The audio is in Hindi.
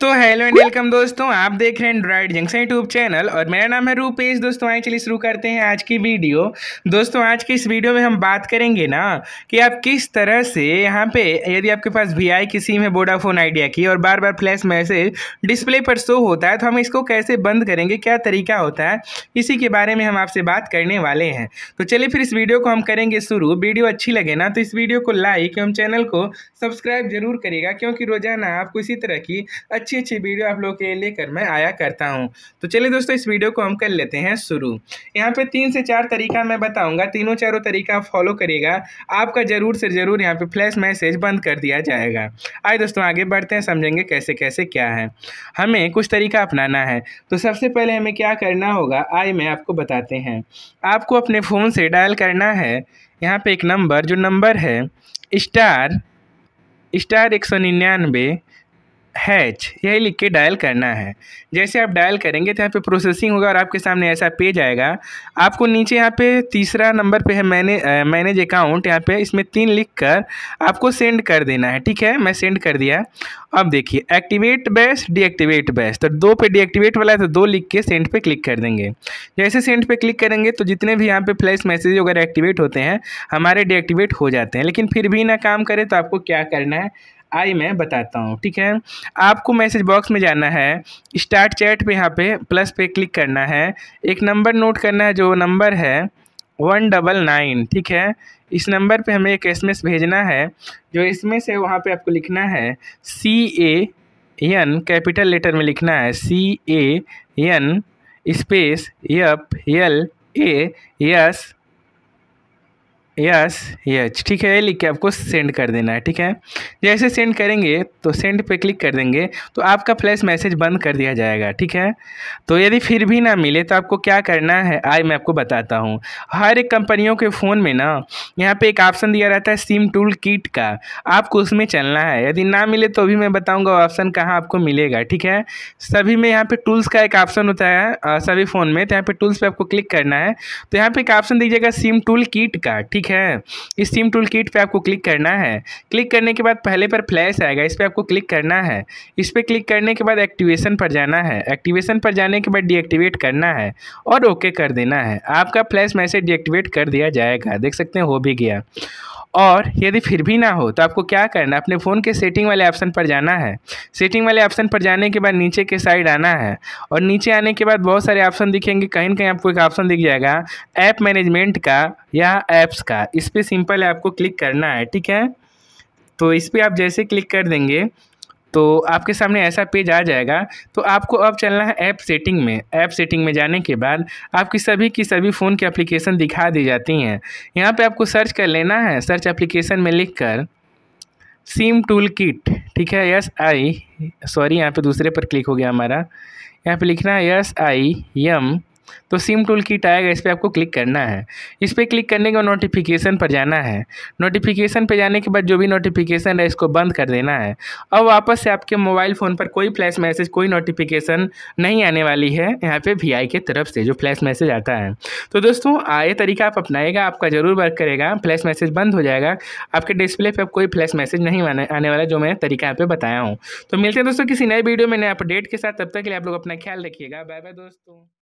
तो हेलो एंड वेलकम दोस्तों आप देख रहे हैं एंड्रॉइड जंक्शन यूट्यूब चैनल और मेरा नाम है रूपेश दोस्तों आए चलिए शुरू करते हैं आज की वीडियो दोस्तों आज की इस वीडियो में हम बात करेंगे ना कि आप किस तरह से यहाँ पे यदि आपके पास वी आई की सिम है वोडाफोन आइडिया की और बार बार फ्लैश मैसेज डिस्प्ले पर शो होता है तो हम इसको कैसे बंद करेंगे क्या तरीका होता है इसी के बारे में हम आपसे बात करने वाले हैं तो चलिए फिर इस वीडियो को हम करेंगे शुरू वीडियो अच्छी लगे ना तो इस वीडियो को लाइक एवं चैनल को सब्सक्राइब जरूर करेगा क्योंकि रोजाना आपको इसी तरह की अच्छी अच्छी वीडियो आप लोग के लेकर मैं आया करता हूँ तो चलिए दोस्तों इस वीडियो को हम कर लेते हैं शुरू यहाँ पे तीन से चार तरीका मैं बताऊँगा तीनों चारों तरीका फॉलो करिएगा आपका ज़रूर से ज़रूर यहाँ पर फ्लैश मैसेज बंद कर दिया जाएगा आए दोस्तों आगे बढ़ते हैं समझेंगे कैसे कैसे क्या है हमें कुछ तरीका अपनाना है तो सबसे पहले हमें क्या करना होगा आए मैं आपको बताते हैं आपको अपने फ़ोन से डायल करना है यहाँ पे एक नंबर जो नंबर है स्टार स्टार एक सौ निन्यानवे हैच यही लिख के डायल करना है जैसे आप डायल करेंगे तो यहाँ पे प्रोसेसिंग होगा और आपके सामने ऐसा पेज आएगा आपको नीचे यहाँ पे तीसरा नंबर पे है मैने मैनेज अकाउंट यहाँ पे इसमें तीन लिख कर आपको सेंड कर देना है ठीक है मैं सेंड कर दिया अब देखिए एक्टिवेट बैस डीएक्टिवेट बैस तो दो पे डीएक्टिवेट वाला है तो दो लिख के सेंड पे क्लिक कर देंगे जैसे सेंड पे क्लिक करेंगे तो जितने भी यहाँ पे फ्लैश मैसेज वगैरह एक्टिवेट होते हैं हमारे डीएक्टिवेट हो जाते हैं लेकिन फिर भी ना काम करे तो आपको क्या करना है आई मैं बताता हूँ ठीक है आपको मैसेज बॉक्स में जाना है स्टार्ट चैट पे यहाँ पे प्लस पे क्लिक करना है एक नंबर नोट करना है जो नंबर है वन डबल नाइन ठीक है इस नंबर पे हमें एक एसएमएस भेजना है जो एसएमएस है वहाँ पे आपको लिखना है C A N capital letter में लिखना है C A N space P L A S H ठीक है ये लिख के आपको सेंड कर देना है ठीक है जैसे सेंड करेंगे तो सेंड पे क्लिक कर देंगे तो आपका फ्लैश मैसेज बंद कर दिया जाएगा ठीक है तो यदि फिर भी ना मिले तो आपको क्या करना है आज मैं आपको बताता हूँ हर एक कंपनियों के फ़ोन में ना यहाँ पे एक ऑप्शन दिया रहता है सिम टूल किट का आपको उसमें चलना है यदि ना मिले तो भी मैं बताऊँगा ऑप्शन कहाँ आपको मिलेगा ठीक है सभी में यहाँ पर टूल्स का एक ऑप्शन होता है सभी फ़ोन में तो यहाँ पर टूल्स पर आपको क्लिक करना है तो यहाँ पर एक ऑप्शन दीजिएगा सिम टूल किट का ठीक ठीक है इस सिम टूल किट पर आपको क्लिक करना है क्लिक करने के बाद पहले पर फ्लैश आएगा इस पर आपको क्लिक करना है इस पर क्लिक करने के बाद एक्टिवेशन पर जाना है एक्टिवेशन पर जाने के बाद डीएक्टिवेट करना है और ओके कर देना है आपका फ्लैश मैसेज डीएक्टिवेट कर दिया जाएगा देख सकते हैं हो भी गया और यदि फिर भी ना हो तो आपको क्या करना है अपने फ़ोन के सेटिंग वाले ऑप्शन पर जाना है सेटिंग वाले ऑप्शन पर जाने के बाद नीचे के साइड आना है और नीचे आने के बाद बहुत सारे ऑप्शन दिखेंगे कहीं ना कहीं आपको एक ऑप्शन दिख जाएगा ऐप मैनेजमेंट का या ऐप्स का इस पर सिंपल है आपको क्लिक करना है ठीक है तो इस पर आप जैसे क्लिक कर देंगे तो आपके सामने ऐसा पेज आ जाएगा तो आपको अब चलना है ऐप सेटिंग में ऐप सेटिंग में जाने के बाद आपकी सभी की सभी फ़ोन की एप्लीकेशन दिखा दी जाती हैं यहाँ पे आपको सर्च कर लेना है सर्च एप्लीकेशन में लिखकर सिम टूल किट ठीक है यस आई सॉरी यहाँ पे दूसरे पर क्लिक हो गया हमारा यहाँ पे लिखना है यस आई यम तो सिम टूल की आएगा इस पर आपको क्लिक करना है इस पर क्लिक करने के बाद नोटिफिकेशन पर जाना है नोटिफिकेशन पर जाने के बाद जो भी नोटिफिकेशन है इसको बंद कर देना है अब वापस से आपके मोबाइल फ़ोन पर कोई फ्लैश मैसेज कोई नोटिफिकेशन नहीं आने वाली है यहाँ पे वी आई के तरफ से जो फ्लैश मैसेज आता है तो दोस्तों ये तरीका आप अपनाएगा आपका ज़रूर वर्क करेगा फ्लैश मैसेज बंद हो जाएगा आपके डिस्प्ले पर कोई फ्लैश मैसेज नहीं आने वाला जो मैं तरीका यहाँ पे बताया हूँ तो मिलते हैं दोस्तों किसी नए वीडियो में नए अपडेट के साथ तब तक के लिए आप लोग अपना ख्याल रखिएगा बाय बाय दोस्तों